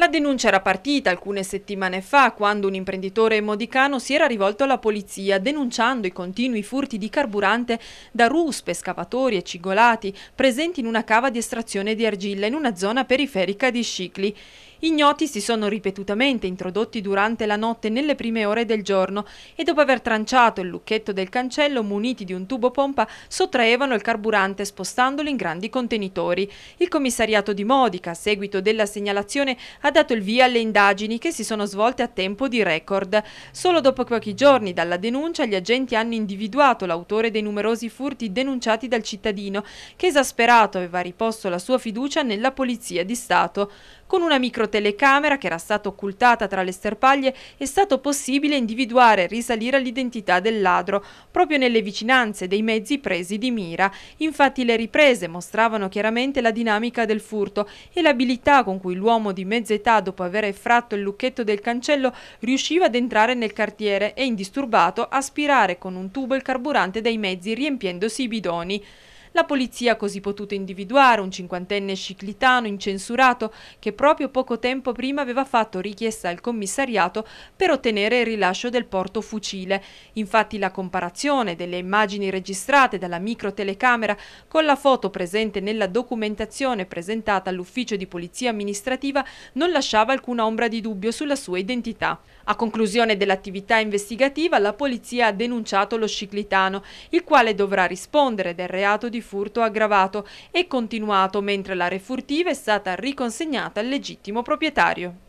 La denuncia era partita alcune settimane fa quando un imprenditore modicano si era rivolto alla polizia denunciando i continui furti di carburante da ruspe, scavatori e cigolati presenti in una cava di estrazione di argilla in una zona periferica di Scicli. Ignoti si sono ripetutamente introdotti durante la notte nelle prime ore del giorno e dopo aver tranciato il lucchetto del cancello muniti di un tubo pompa sottraevano il carburante spostandolo in grandi contenitori. Il commissariato di Modica, a seguito della segnalazione, ha ha dato il via alle indagini che si sono svolte a tempo di record. Solo dopo pochi giorni dalla denuncia gli agenti hanno individuato l'autore dei numerosi furti denunciati dal cittadino che esasperato aveva riposto la sua fiducia nella Polizia di Stato. Con una microtelecamera che era stata occultata tra le sterpaglie è stato possibile individuare e risalire l'identità del ladro proprio nelle vicinanze dei mezzi presi di mira. Infatti le riprese mostravano chiaramente la dinamica del furto e l'abilità con cui l'uomo di mezza età dopo aver effratto il lucchetto del cancello riusciva ad entrare nel cartiere e indisturbato aspirare con un tubo il carburante dai mezzi riempiendosi i bidoni. La polizia ha così potuto individuare un cinquantenne sciclitano incensurato che proprio poco tempo prima aveva fatto richiesta al commissariato per ottenere il rilascio del porto fucile. Infatti la comparazione delle immagini registrate dalla microtelecamera con la foto presente nella documentazione presentata all'ufficio di polizia amministrativa non lasciava alcuna ombra di dubbio sulla sua identità. A conclusione dell'attività investigativa la polizia ha denunciato lo sciclitano, il quale dovrà rispondere del reato di di furto aggravato e continuato, mentre la refurtiva è stata riconsegnata al legittimo proprietario.